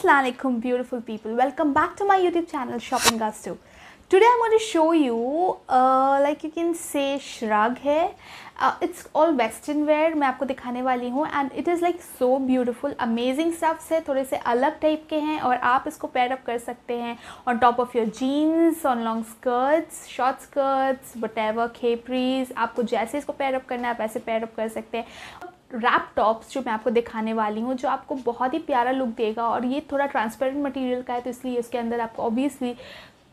Assalamualaikum beautiful people welcome back to my youtube channel shopping guys too today i'm going to show you uh, like you can say shrug hai uh, it's all western wear main aapko dikhane wali hu and it is like so beautiful amazing stuffs है thode se alag type ke hain aur aap isko pair up kar sakte hain on top of your jeans on long skirts short skirts whatever capris aapko jaise isko pair up karna hai आप ऐसे pair up कर सकते हैं rap tops जो मैं आपको दिखाने वाली हूँ जो आपको बहुत ही प्यारा लुक देगा और ये थोड़ा ट्रांसपेरेंट मटेरियल का है तो इसलिए इसके अंदर आपको ऑब्वियसली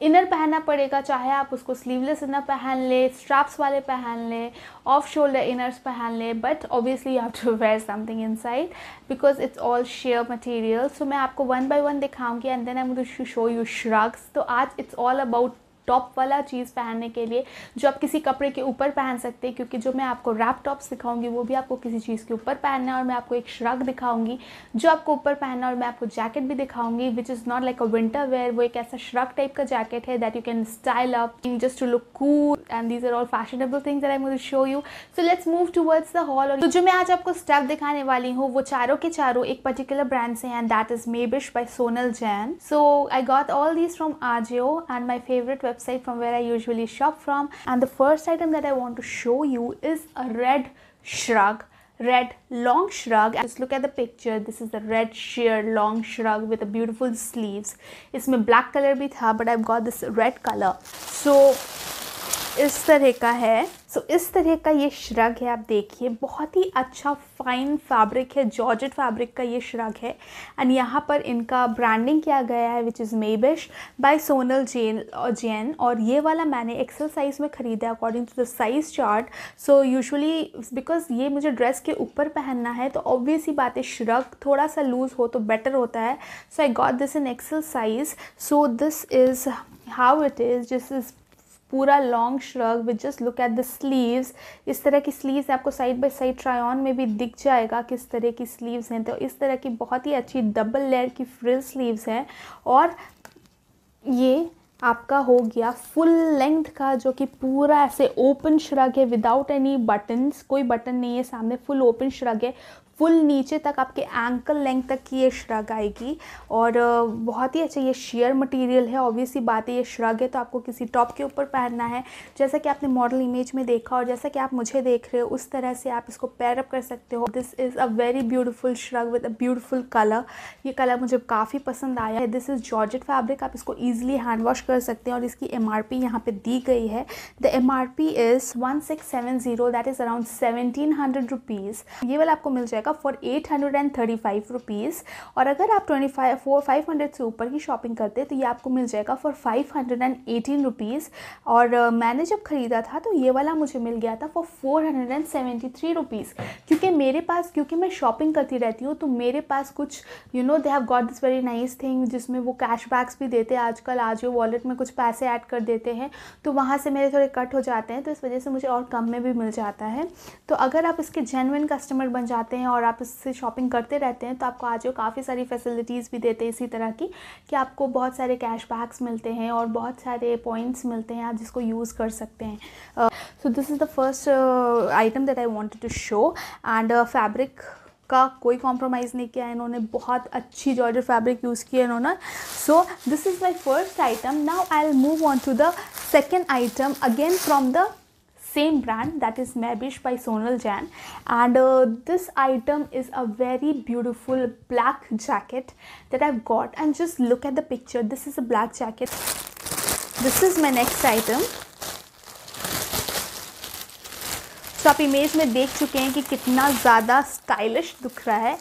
इनर पहनना पड़ेगा चाहे आप उसको स्लीवलेस इनर पहन ले स्ट्रैप्स वाले पहन ले ऑफ शोल्डर इनर्स पहन ले but obviously you have to wear something inside because it's all sheer material so मैं आपको वन बाय वन दिखाऊंगी एंड देन आई मुझे शो यू श्रग्स तो आज इट्स ऑल अबाउट टॉप वाला चीज़ पहनने के लिए जो आप किसी कपड़े के ऊपर पहन सकते हैं क्योंकि जो मैं आपको रैप टॉप सिखाऊंगी वो भी आपको किसी चीज़ के ऊपर पहनना है और मैं आपको एक श्रग दिखाऊंगी जो आपको ऊपर पहनना है और मैं आपको जैकेट भी दिखाऊंगी which is not like a winter wear वो एक ऐसा श्रग टाइप का जैकेट है that you can style up just to look cool and these are all fashionable things I मुझे show you so let's move towards the haul और जो मैं आज आपको स्टेप दिखाने वाली हूँ वो चारों के चारों एक पर्टिकुलर ब्रांड से हैं that is Mabish by Sonal Jain so I got all these from Ajio and my favourite web website from where I usually shop from and the first item that I want to show you is a red shrug red long shrug just look at the picture this is the red sheer long shrug with the beautiful sleeves It's my black color भी but I've got this red color so इस तरह का है सो so, इस तरह का ये shrug है आप देखिए बहुत ही अच्छा फाइन फैब्रिक है जॉर्जेट फैब्रिक का ये श्रग है एंड यहाँ पर इनका ब्रांडिंग किया गया है which is Mabish by Sonal Jain और जेन और ये वाला मैंने एक्सेल साइज़ में ख़रीदा according to the size chart so usually because ये मुझे ड्रेस के ऊपर पहनना है तो ऑब्वियस ही बात है श्रग थोड़ा सा लूज़ हो तो बेटर होता है so I got this in XL size so this is how it is this is पूरा long shrug with just look at the sleeves इस तरह की स्लीव्स आपको side by side try on में भी दिख जाएगा किस तरह की स्लीव्स हैं तो इस तरह की बहुत ही अच्छी डबल लेयर की फ्रिल स्लीव्स हैं और ये आपका हो गया फुल लेंथ का जो कि पूरा ऐसे ओपन श्रग है विदाउट एनी बटन्स कोई बटन नहीं है सामने फुल ओपन श्रग है फुल नीचे तक आपके एंकल लेंथ तक की ये श्रग आएगी और बहुत ही अच्छा ये शेयर मटेरियल है ऑब्वियसली बात है ये श्रग है तो आपको किसी टॉप के ऊपर पहनना है जैसा कि आपने मॉडल इमेज में देखा और जैसा कि आप मुझे देख रहे हो उस तरह से आप इसको पैरअप कर सकते हो this is a very beautiful shrug with a beautiful colour ये कलर मुझे काफ़ी पसंद आया है दिस इज़ जॉर्जेट फैब्रिक आप इसको ईजिली हैंड वॉश कर सकते हैं और इसकी एम आर पी यहाँ पर दी गई है the M R P is one six seven zero that is around seventeen hundred rupees ये वाला आपको मिल जाएगा जाएगा for eight hundred and thirty five rupees और अगर आप twenty five for five hundred से ऊपर की शॉपिंग करते हैं तो ये आपको मिल जाएगा for five hundred and eighteen rupees और मैंने जब ख़रीदा था तो ये वाला मुझे मिल गया था for four hundred and seventy three rupees क्योंकि मेरे पास क्योंकि मैं शॉपिंग करती रहती हूँ तो मेरे पास कुछ you know they have got this very nice thing जिसमें वो कैशबैक्स भी देते हैं आजकल आज वो वॉलेट में कुछ पैसे ऐड कर देते हैं तो वहाँ से मेरे थोड़े कट हो जाते हैं तो इस वजह से मुझे और कम में भी मिल जाता है तो अगर आप इसके जेनविन कस्टमर बन जाते हैं और और आप इससे शॉपिंग करते रहते हैं तो आपको आज काफ़ी सारी फैसिलिटीज़ भी देते हैं इसी तरह की कि आपको बहुत सारे कैशबैक्स मिलते हैं और बहुत सारे पॉइंट्स मिलते हैं आप जिसको यूज़ कर सकते हैं so this is the first item that I wanted to show and fabric का कोई कॉम्प्रोमाइज़ नहीं किया इन्होंने बहुत अच्छी जॉर्जर फैब्रिक यूज़ किया इन्होंने so this is my first item now I move on to the second item again from the same brand that is Mabish by Sonal Jan and uh, this item is a very beautiful black jacket that I've got and just look at the picture this is a black jacket this is my next item तो आप image में देख चुके हैं कि कितना ज़्यादा stylish दिख रहा है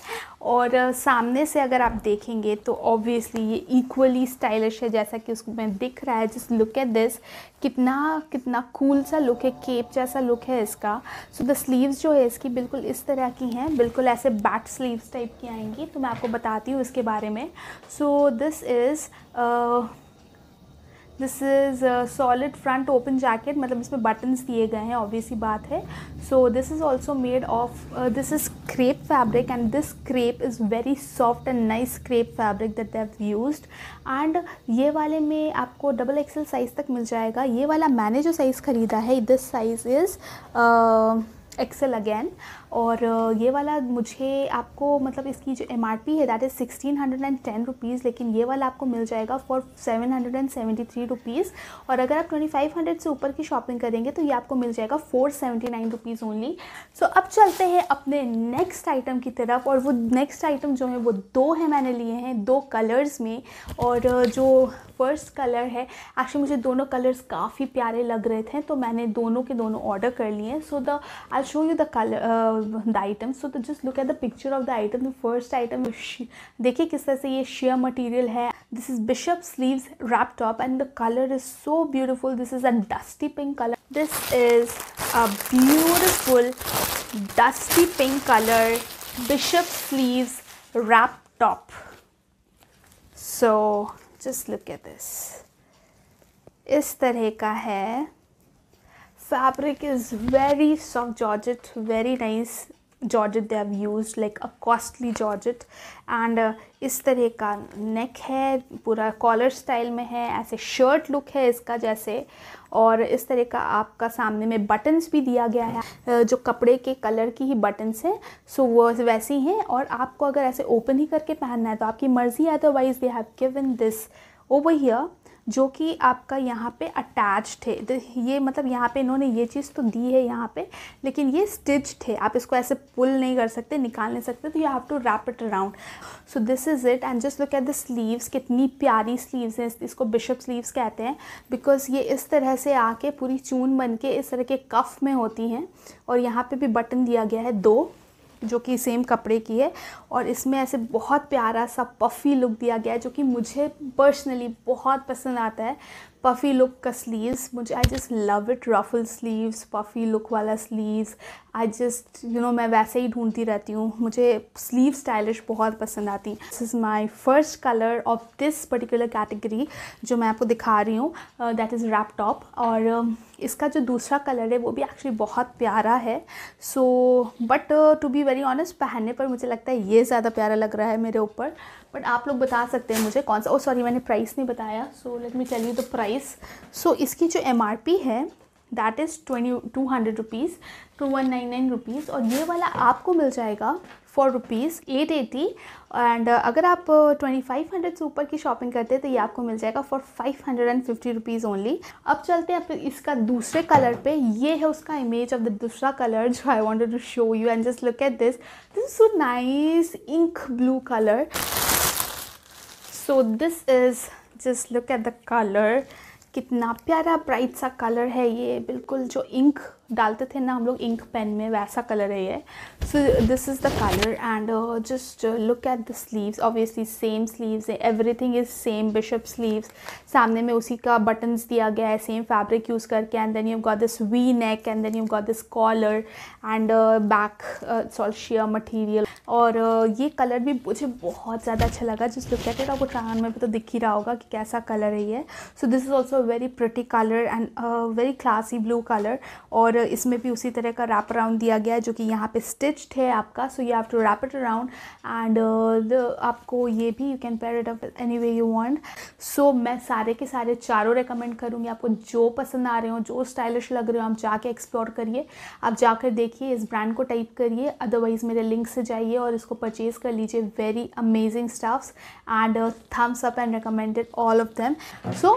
और सामने से अगर आप देखेंगे तो ऑब्वियसली ये इक्वली स्टाइलिश है जैसा कि उसको मैं दिख रहा है जिस लुक एट दिस कितना कितना कूल सा लुक है केप जैसा लुक है इसका सो द स्लीव्स जो है इसकी बिल्कुल इस तरह की हैं बिल्कुल ऐसे बैक स्लीव्स टाइप की आएंगी तो मैं आपको बताती हूँ इसके बारे में so this is this is solid front open jacket मतलब इसमें बटन्स दिए गए हैं ऑब्वियसली बात है so this is also made of this is crepe fabric and this crepe is very soft and nice crepe fabric that they use and ये वाले में आपको डबल एक्सेल साइज़ तक मिल जाएगा ये वाला मैंने जो साइज़ ख़रीदा है this size is XL again और ये वाला मुझे आपको मतलब इसकी जो एम आर पी है that is sixteen hundred and ten rupees लेकिन ये वाला आपको मिल जाएगा for seven hundred and seventy three rupees और अगर आप ट्वेंटी फाइव हंड्रेड से ऊपर की शॉपिंग करेंगे तो ये आपको मिल जाएगा four seventy nine rupees only so अब चलते हैं अपने नेक्स्ट आइटम की तरफ और वो नेक्स्ट आइटम जो है वो दो हैं मैंने लिए हैं दो कलर्स में और जो फर्स्ट कलर है एक्चुअली मुझे दोनों कलर्स काफ़ी प्यारे लग रहे थे तो मैंने दोनों के दोनों ऑर्डर कर लिए so the I show you the colour the items so just look at the picture of the item the first item देखिए किस तरह से ये sheer material है this is bishop sleeves wrap top and the color is so beautiful this is a dusty pink color this is a beautiful dusty pink color bishop sleeves wrap top so just look at this इस तरह का है fabric is very soft georgette very nice georgette they have use like a costly georgette and इस तरह का नेक है पूरा collar style में है ऐसे शर्ट लुक है इसका जैसे और इस तरह का आपका सामने में बटन्स भी दिया गया है जो कपड़े के कलर की ही बटन्स हैं सो वो वैसे ही हैं और आपको अगर ऐसे ओपन ही करके पहनना है तो आपकी मर्ज़ी है otherwise they have given this over here जो कि आपका यहाँ पे अटैच्ड है तो ये मतलब यहाँ पे इन्होंने ये चीज़ तो दी है यहाँ पे लेकिन ये स्टिच है आप इसको ऐसे पुल नहीं कर सकते निकाल नहीं सकते तो you have to wrap it around so this is it and just look at the sleeves कितनी प्यारी स्लीव्स हैं इसको बिशप स्लीव्स कहते हैं बिकॉज ये इस तरह से आके पूरी चून बन के इस तरह के कफ में होती हैं और यहाँ पर भी बटन दिया गया है दो जो कि सेम कपड़े की है और इसमें ऐसे बहुत प्यारा सा पफ़ी लुक दिया गया है जो कि मुझे पर्सनली बहुत पसंद आता है पफ़ी लुक का स्लीव्स मुझे I just love it ruffle sleeves puffy look वाला sleeves I just you know मैं वैसे ही ढूंढती रहती हूँ मुझे स्लीव स्टाइलिश बहुत पसंद आती this is my first colour of this particular category जो मैं आपको दिखा रही हूँ दैट इज़ रैप टॉप और uh, इसका जो दूसरा कलर है वो भी एक्चुअली बहुत प्यारा है so but to be very honest पहनने पर मुझे लगता है ये ज़्यादा प्यारा लग रहा है मेरे ऊपर बट आप लोग बता सकते हैं मुझे कौन सा ओ oh, सॉरी मैंने प्राइस नहीं बताया so let me tell you the price so इसकी जो एम है that is twenty two hundred rupees two one nine nine rupees और ये वाला आपको मिल जाएगा four rupees eight eighty and अगर आप ट्वेंटी फाइव हंड्रेड से ऊपर की शॉपिंग करते हैं तो ये आपको मिल जाएगा for five hundred and fifty rupees only अब चलते हैं अब इसका दूसरे कलर पे ये है उसका इमेज ऑफ द दूसरा कलर जो I wanted to show you and just look at this this is so nice ink blue colour so this is just look at the colour कितना प्यारा ब्राइट सा colour है ये बिल्कुल जो ink डालते थे ना हम लोग इंक पेन में वैसा कलर है ये so this is the colour and just look at the sleeves obviously same sleeves है everything is same bishop sleeves सामने में उसी का बटन्स दिया गया है सेम फैब्रिक यूज़ करके and then you got this V neck and then you got this collar and back सॉल्शिया मटीरियल और uh, ये कलर भी मुझे बहुत ज़्यादा अच्छा लगा जिस लुक कहते आपको ट्रायन में भी तो दिख ही रहा होगा कि कैसा कलर है ये so this is also very pretty colour and very classy blue colour और और इसमें भी उसी तरह का रैप अराउंड दिया गया है जो कि यहाँ पे स्टिच्ड है आपका so you have to wrap it around and आपको ये भी you can pair it up any way you want so मैं सारे के सारे चारों रिकमेंड करूँगी आपको जो पसंद आ रहे हो जो स्टाइलिश लग रहे हो आप जाके एक्सप्लोर करिए आप जाकर देखिए इस ब्रांड को टाइप करिए अदरवाइज़ मेरे लिंक से जाइए और इसको परचेज़ कर लीजिए very amazing stuffs and thumbs up and recommended all of them so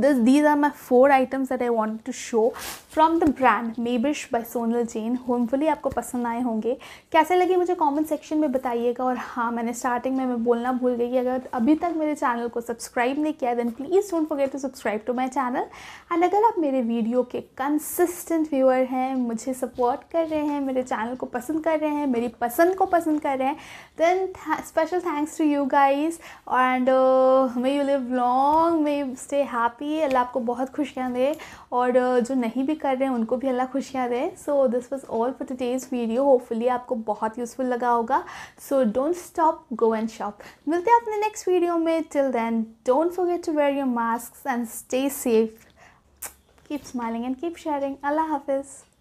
this these are my four items that i wanted to show from the brand Mabish by Sonal Jain hopefully आपको पसंद आए होंगे कैसे लगे मुझे कमेंट सेक्शन में बताइएगा और हाँ मैंने स्टार्टिंग में मैं बोलना भूल गई अगर अभी तक मेरे चैनल को सब्सक्राइब नहीं किया then please don't forget to subscribe to my channel and अगर आप मेरे वीडियो के कंसिस्टेंट व्यूअर हैं मुझे सपोर्ट कर रहे हैं मेरे चैनल को पसंद कर रहे हैं मेरी पसंद को पसंद कर रहे हैं then special thanks to you guys and may you live long may stay happy happy अल्लाह आपको बहुत खुशियाँ दे और जो नहीं भी कर रहे हैं उनको भी अल्लाह खुशियाँ दे so this was all for days video hopefully आपको बहुत यूज़फुल लगा होगा so don't stop go and shop मिलते हैं अपने नेक्स्ट वीडियो में till then don't forget to wear your mask and stay safe keep smiling and keep sharing अल्लाह हाफिज़